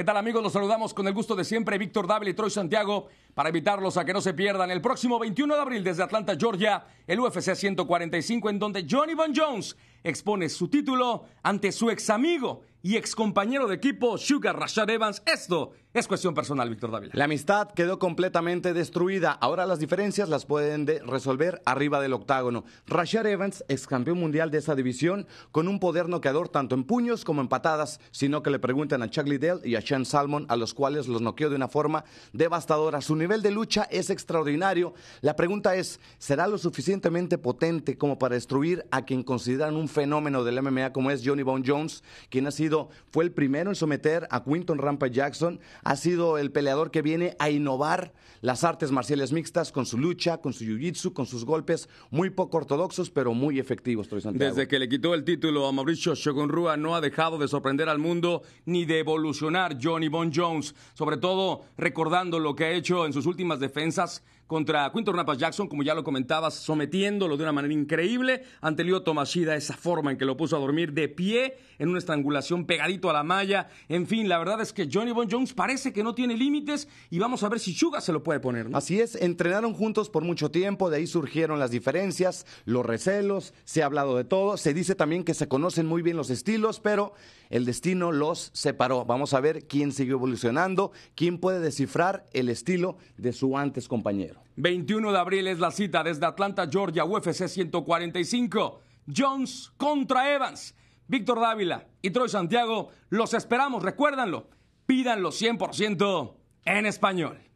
¿Qué tal amigos? Los saludamos con el gusto de siempre, Víctor Dable y Troy Santiago, para evitarlos a que no se pierdan el próximo 21 de abril desde Atlanta, Georgia, el UFC 145, en donde Johnny Von Jones expone su título ante su ex amigo y ex compañero de equipo, Sugar Rashad Evans. Esto es cuestión personal, Víctor David. La amistad quedó completamente destruida. Ahora las diferencias las pueden resolver arriba del octágono. Rashad Evans es campeón mundial de esa división con un poder noqueador tanto en puños como en patadas, sino que le preguntan a Chuck Liddell y a Sean Salmon, a los cuales los noqueó de una forma devastadora. Su nivel de lucha es extraordinario. La pregunta es, ¿será lo suficientemente potente como para destruir a quien consideran un fenómeno del MMA como es Johnny Bone Jones, quien ha sido, fue el primero en someter a Quinton Rampage Jackson, ha sido el peleador que viene a innovar las artes marciales mixtas con su lucha, con su jiu-jitsu, con sus golpes muy poco ortodoxos, pero muy efectivos, Desde que le quitó el título a Mauricio Rua no ha dejado de sorprender al mundo ni de evolucionar Johnny Von Jones, sobre todo recordando lo que ha hecho en sus últimas defensas contra Quinton Napas Jackson, como ya lo comentabas, sometiéndolo de una manera increíble ante Leo Tomashida, esa forma en que lo puso a dormir de pie en una estrangulación pegadito a la malla. En fin, la verdad es que Johnny Bon Jones parece que no tiene límites y vamos a ver si Suga se lo puede poner. Así es, entrenaron juntos por mucho tiempo, de ahí surgieron las diferencias, los recelos, se ha hablado de todo, se dice también que se conocen muy bien los estilos, pero el destino los separó. Vamos a ver quién siguió evolucionando, quién puede descifrar el estilo de su antes compañero. 21 de abril es la cita desde Atlanta, Georgia, UFC 145. Jones contra Evans. Víctor Dávila y Troy Santiago, los esperamos, recuérdanlo. Pídanlo 100% en español.